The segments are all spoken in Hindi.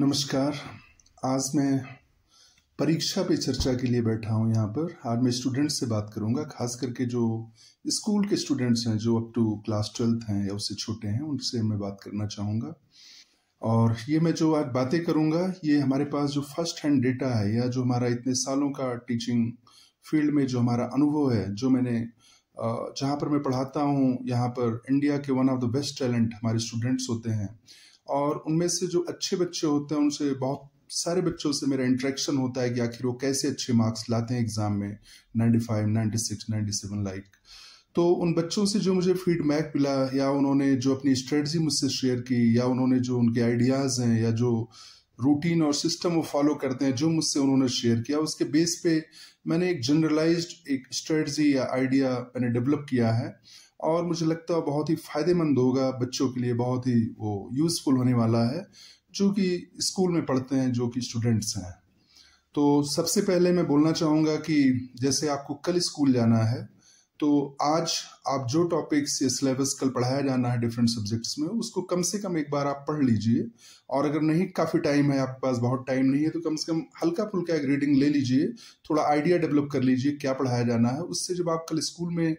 नमस्कार आज मैं परीक्षा पे चर्चा के लिए बैठा हूँ यहाँ पर आज मैं स्टूडेंट्स से बात करूँगा खास करके जो स्कूल के स्टूडेंट्स हैं जो अप टू क्लास ट्वेल्थ हैं या उससे छोटे हैं उनसे मैं बात करना चाहूँगा और ये मैं जो आज बातें करूँगा ये हमारे पास जो फर्स्ट हैंड डेटा है या जो हमारा इतने सालों का टीचिंग फील्ड में जो हमारा अनुभव है जो मैंने जहाँ पर मैं पढ़ाता हूँ यहाँ पर इंडिया के one of the best talent हमारे स्टूडेंट्स होते हैं और उनमें से जो अच्छे बच्चे होते हैं उनसे बहुत सारे बच्चों से मेरा इंट्रैक्शन होता है कि आखिर वो कैसे अच्छे मार्क्स लाते हैं एग्जाम में ninety five ninety six ninety seven like तो उन बच्चों से जो मुझे फीडबैक मिला या उन्होंने जो अपनी स्ट्रेटजी मुझसे शेयर की या उन्होंने जो उनके आइडियाज़ हैं या जो रूटीन और सिस्टम वो फॉलो करते हैं जो मुझसे उन्होंने शेयर किया उसके बेस पे मैंने एक जनरलाइज एक स्ट्रेटजी या आइडिया मैंने डेवलप किया है और मुझे लगता है बहुत ही फायदेमंद होगा बच्चों के लिए बहुत ही वो यूज़फुल होने वाला है जो कि स्कूल में पढ़ते हैं जो कि स्टूडेंट्स हैं तो सबसे पहले मैं बोलना चाहूँगा कि जैसे आपको कल स्कूल जाना है तो आज आप जो टॉपिक्स या सिलेबस कल पढ़ाया जाना है डिफरेंट सब्जेक्ट्स में उसको कम से कम एक बार आप पढ़ लीजिए और अगर नहीं काफ़ी टाइम है आपके पास बहुत टाइम नहीं है तो कम से कम हल्का फुल्का एक रीडिंग ले लीजिए थोड़ा आइडिया डेवलप कर लीजिए क्या पढ़ाया जाना है उससे जब आप कल स्कूल में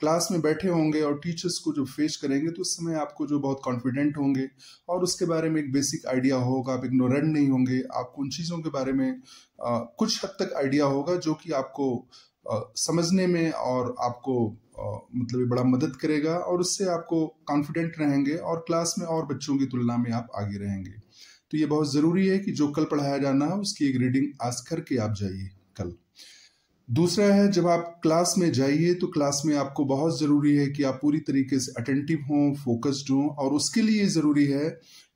क्लास में बैठे होंगे और टीचर्स को जो फेस करेंगे तो उस समय आपको जो बहुत कॉन्फिडेंट होंगे और उसके बारे में एक बेसिक आइडिया होगा आप इग्नोरेंट नहीं होंगे आपको उन चीज़ों के बारे में आ, कुछ हद तक आइडिया होगा जो कि आपको समझने में और आपको मतलब बड़ा मदद करेगा और उससे आपको कॉन्फिडेंट रहेंगे और क्लास में और बच्चों की तुलना में आप आगे रहेंगे तो ये बहुत ज़रूरी है कि जो कल पढ़ाया जाना है उसकी एक रीडिंग आज करके आप जाइए कल दूसरा है जब आप क्लास में जाइए तो क्लास में आपको बहुत ज़रूरी है कि आप पूरी तरीके से अटेंटिव हों फोकस्ड हों और उसके लिए ज़रूरी है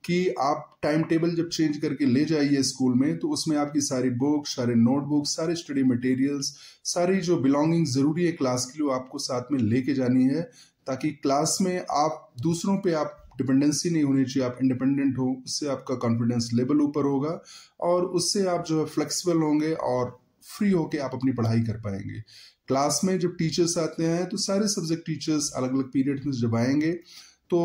कि आप टाइम टेबल जब चेंज करके ले जाइए स्कूल में तो उसमें आपकी सारी बुक सारे नोटबुक सारे स्टडी मटेरियल्स सारी जो बिलोंगिंग ज़रूरी है क्लास के लिए आपको साथ में लेके जानी है ताकि क्लास में आप दूसरों पे आप डिपेंडेंसी नहीं होनी चाहिए आप इंडिपेंडेंट हो उससे आपका कॉन्फिडेंस लेवल ऊपर होगा और उससे आप जो है फ्लेक्सिबल होंगे और फ्री होके आप अपनी पढ़ाई कर पाएंगे क्लास में जब टीचर्स आते हैं तो सारे सब्जेक्ट टीचर्स अलग अलग पीरियड में जब आएंगे तो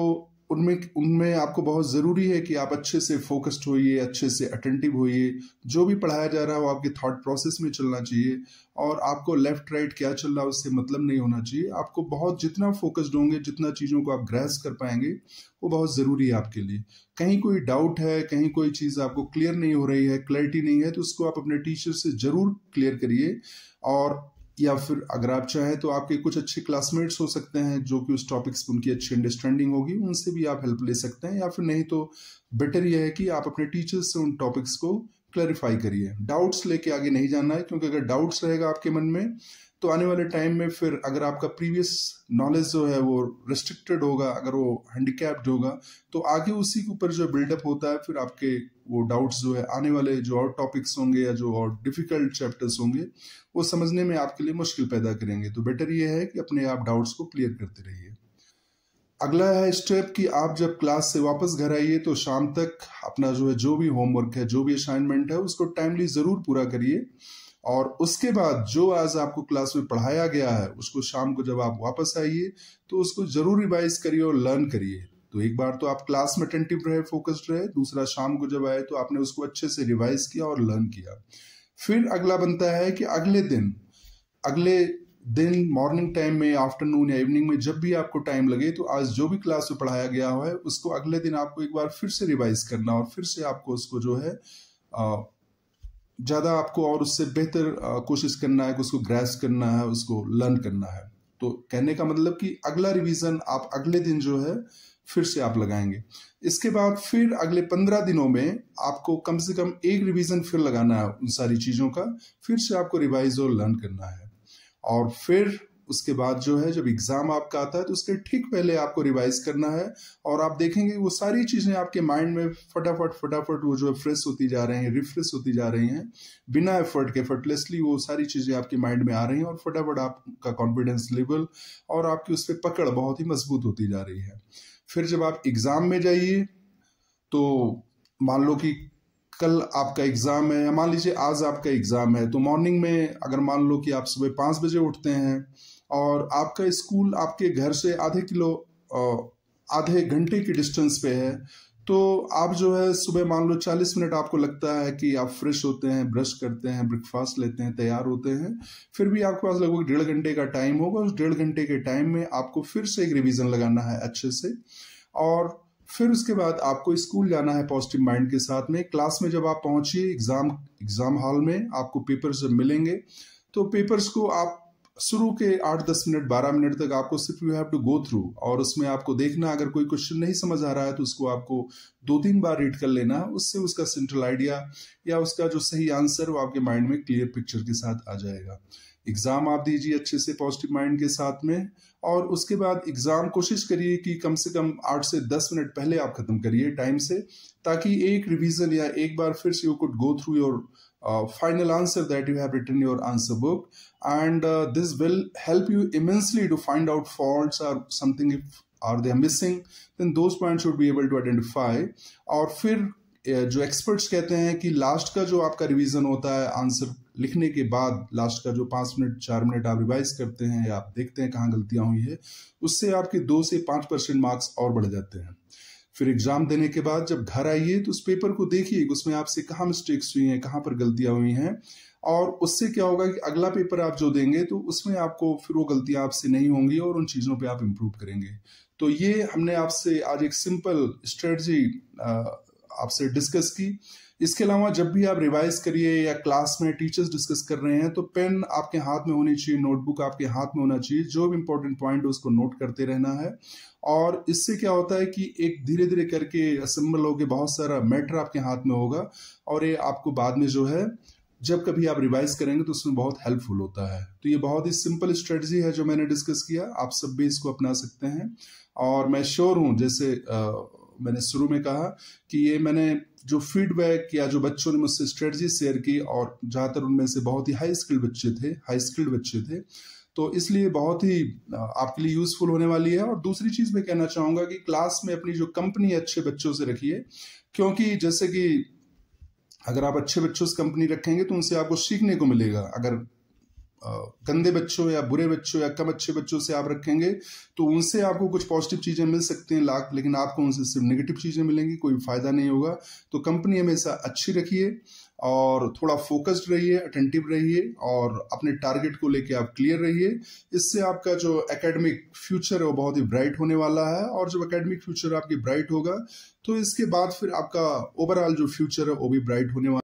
उनमें उनमें आपको बहुत ज़रूरी है कि आप अच्छे से फोकस्ड होइए अच्छे से अटेंटिव होइए जो भी पढ़ाया जा रहा है वो आपके थॉट प्रोसेस में चलना चाहिए और आपको लेफ्ट राइट क्या चल रहा है उससे मतलब नहीं होना चाहिए आपको बहुत जितना फोकस्ड होंगे जितना चीज़ों को आप ग्रेस कर पाएंगे वो बहुत ज़रूरी है आपके लिए कहीं कोई डाउट है कहीं कोई चीज़ आपको क्लियर नहीं हो रही है क्लैरिटी नहीं है तो उसको आप अपने टीचर से ज़रूर क्लियर करिए और या फिर अगर आप चाहें तो आपके कुछ अच्छे क्लासमेट्स हो सकते हैं जो कि उस टॉपिक्स पर उनकी अच्छी अंडरस्टैंडिंग होगी उनसे भी आप हेल्प ले सकते हैं या फिर नहीं तो बेटर यह है कि आप अपने टीचर्स से उन टॉपिक्स को क्लैरिफाई करिए डाउट्स लेके आगे नहीं जाना है क्योंकि अगर डाउट्स रहेगा आपके मन में तो आने वाले टाइम में फिर अगर आपका प्रीवियस नॉलेज जो है वो रिस्ट्रिक्टेड होगा अगर वो हैंडीकैप्ड होगा तो आगे उसी के ऊपर जो बिल्डअप होता है फिर आपके वो डाउट्स जो है आने वाले जो और टॉपिक्स होंगे या जो और डिफिकल्ट चैप्टर्स होंगे वो समझने में आपके लिए मुश्किल पैदा करेंगे तो बेटर ये है कि अपने आप डाउट्स को क्लियर करते रहिए अगला है स्टेप कि आप जब क्लास से वापस घर आइए तो शाम तक अपना जो है जो भी होमवर्क है जो भी असाइनमेंट है उसको टाइमली ज़रूर पूरा करिए और उसके बाद जो आज आपको क्लास में पढ़ाया गया है उसको शाम को जब आप वापस आइए तो उसको ज़रूर रिवाइज करिए और लर्न करिए तो एक बार तो आप क्लास में अटेंटिव रहे फोकस्ड रहे दूसरा शाम को जब आए तो आपने उसको अच्छे से रिवाइज किया और लर्न किया फिर अगला बनता है कि अगले दिन अगले दिन मॉर्निंग टाइम में आफ्टरनून या इवनिंग में जब भी आपको टाइम लगे तो आज जो भी क्लास में पढ़ाया गया हुआ है उसको अगले दिन आपको एक बार फिर से रिवाइज करना और फिर से आपको उसको जो है ज़्यादा आपको और उससे बेहतर कोशिश करना है उसको ग्रेस करना है उसको लर्न करना है तो कहने का मतलब कि अगला रिवीजन आप अगले दिन जो है फिर से आप लगाएंगे इसके बाद फिर अगले पंद्रह दिनों में आपको कम से कम एक रिवीजन फिर लगाना है उन सारी चीज़ों का फिर से आपको रिवाइज और लर्न करना है और फिर उसके बाद जो है जब एग्ज़ाम आपका आता है तो उसके ठीक पहले आपको रिवाइज करना है और आप देखेंगे वो सारी चीज़ें आपके माइंड में फटाफट फटाफट वो जो है फ्रेश होती जा रही हैं रिफ्रेश होती जा रही हैं बिना एफर्ट के एफर्टलेसली वो सारी चीज़ें आपके माइंड में आ रही हैं और फटाफट आपका कॉन्फिडेंस लेवल और आपकी उस पर पकड़ बहुत ही मजबूत होती जा रही है फिर जब आप एग्ज़ाम में जाइए तो मान लो कि कल आपका एग्ज़ाम है या मान लीजिए आज आपका एग्ज़ाम है तो मॉर्निंग में अगर मान लो कि आप सुबह पाँच बजे उठते हैं और आपका स्कूल आपके घर से आधे किलो आधे घंटे की डिस्टेंस पे है तो आप जो है सुबह मान लो चालीस मिनट आपको लगता है कि आप फ्रेश होते हैं ब्रश करते हैं ब्रेकफास्ट लेते हैं तैयार होते हैं फिर भी आपके पास लगभग डेढ़ घंटे का टाइम होगा उस डेढ़ घंटे के टाइम में आपको फिर से एक रिवीजन लगाना है अच्छे से और फिर उसके बाद आपको स्कूल जाना है पॉजिटिव माइंड के साथ में क्लास में जब आप पहुंचिए एग्जाम एग्जाम हॉल में आपको पेपर्स जब मिलेंगे तो पेपर्स को आप शुरू के आठ दस मिनट बारह मिनट तक आपको सिर्फ you have to go through और उसमें आपको देखना अगर कोई क्वेश्चन नहीं समझ आ रहा है तो उसको आपको दो तीन बार रीड कर लेना उससे उसका सेंट्रल आइडिया या उसका जो सही आंसर वो आपके माइंड में क्लियर पिक्चर के साथ आ जाएगा एग्ज़ाम आप दीजिए अच्छे से पॉजिटिव माइंड के साथ में और उसके बाद एग्ज़ाम कोशिश करिए कि कम से कम आठ से दस मिनट पहले आप ख़त्म करिए टाइम से ताकि एक रिवीजन या एक बार फिर से you could go through your uh, final answer that you have written your answer book and uh, this will help you immensely to find out faults or something if are they missing then those points should be able to identify or fir जो एक्सपर्ट्स कहते हैं कि लास्ट का जो आपका रिवीजन होता है आंसर लिखने के बाद लास्ट का जो पांच मिनट चार मिनट आप रिवाइज करते हैं या आप देखते हैं कहाँ गलतियां हुई है उससे आपके दो से पांच परसेंट मार्क्स और बढ़ जाते हैं फिर एग्जाम देने के बाद जब घर आइए तो उस पेपर को देखिए उसमें आपसे कहाँ मिस्टेक्स हुई हैं कहाँ पर गलतियां हुई हैं और उससे क्या होगा कि अगला पेपर आप जो देंगे तो उसमें आपको फिर वो गलतियां आपसे नहीं होंगी और उन चीज़ों पे आप इम्प्रूव करेंगे तो ये हमने आपसे आज एक सिंपल स्ट्रेटजी आपसे डिस्कस की इसके अलावा जब भी आप रिवाइज करिए या क्लास में टीचर्स डिस्कस कर रहे हैं तो पेन आपके हाथ में होनी चाहिए नोटबुक आपके हाथ में होना चाहिए जो भी इंपॉर्टेंट पॉइंट है उसको नोट करते रहना है और इससे क्या होता है कि एक धीरे धीरे करके असेंबल होकर बहुत सारा मैटर आपके हाथ में होगा और ये आपको बाद में जो है जब कभी आप रिवाइज करेंगे तो उसमें बहुत हेल्पफुल होता है तो ये बहुत ही सिंपल स्ट्रेटजी है जो मैंने डिस्कस किया आप सब भी इसको अपना सकते हैं और मैं श्योर हूँ जैसे आ, मैंने शुरू में कहा कि ये मैंने जो फीडबैक या जो बच्चों ने मुझसे स्ट्रेटजी शेयर की और ज़्यादातर उनमें से बहुत ही हाई स्किल्ड बच्चे थे हाई स्किल्ड बच्चे थे तो इसलिए बहुत ही आपके लिए यूजफुल होने वाली है और दूसरी चीज़ मैं कहना चाहूँगा कि क्लास में अपनी जो कंपनी है अच्छे बच्चों से रखिए क्योंकि जैसे कि अगर आप अच्छे बच्चों से कंपनी रखेंगे तो उनसे आपको सीखने को मिलेगा अगर गंदे बच्चों या बुरे बच्चों या कम अच्छे बच्चों से आप रखेंगे तो उनसे आपको कुछ पॉजिटिव चीज़ें मिल सकती हैं लाख लेकिन आपको उनसे सिर्फ नेगेटिव चीज़ें मिलेंगी कोई फ़ायदा नहीं होगा तो कंपनी हमेशा अच्छी रखिए और थोड़ा फोकस्ड रहिए अटेंटिव रहिए और अपने टारगेट को लेके आप क्लियर रहिए इससे आपका जो एकेडमिक फ्यूचर है वो बहुत ही ब्राइट होने वाला है और जब एकेडमिक फ्यूचर आपकी ब्राइट होगा तो इसके बाद फिर आपका ओवरऑल जो फ्यूचर है वो भी ब्राइट होने वाला